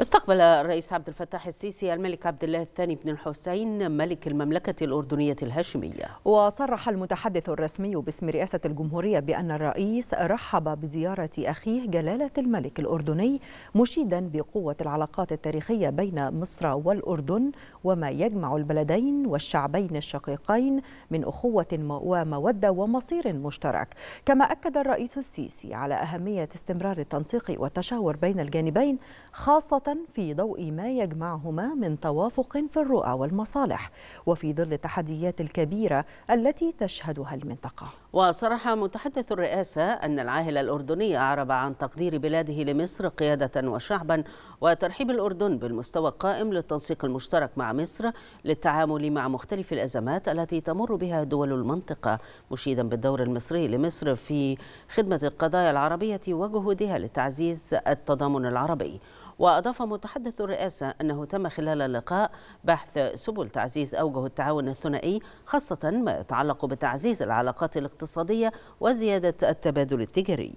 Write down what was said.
استقبل الرئيس عبد الفتاح السيسي الملك عبد الله الثاني بن الحسين ملك المملكة الأردنية الهاشمية وصرح المتحدث الرسمي باسم رئاسة الجمهورية بأن الرئيس رحب بزيارة أخيه جلالة الملك الأردني مشيدا بقوة العلاقات التاريخية بين مصر والأردن وما يجمع البلدين والشعبين الشقيقين من أخوة ومودة ومصير مشترك كما أكد الرئيس السيسي على أهمية استمرار التنسيق والتشاور بين الجانبين خاصة في ضوء ما يجمعهما من توافق في الرؤى والمصالح وفي ظل التحديات الكبيرة التي تشهدها المنطقة وصرح متحدث الرئاسة أن العاهل الأردني أعرب عن تقدير بلاده لمصر قيادة وشعبا وترحيب الأردن بالمستوى القائم للتنسيق المشترك مع مصر للتعامل مع مختلف الأزمات التي تمر بها دول المنطقة مشيدا بالدور المصري لمصر في خدمة القضايا العربية وجهودها لتعزيز التضامن العربي وأضاف متحدث الرئاسة أنه تم خلال اللقاء بحث سبل تعزيز أوجه التعاون الثنائي خاصة ما يتعلق بتعزيز العلاقات الاقتصادية الاقتصادية وزيادة التبادل التجاري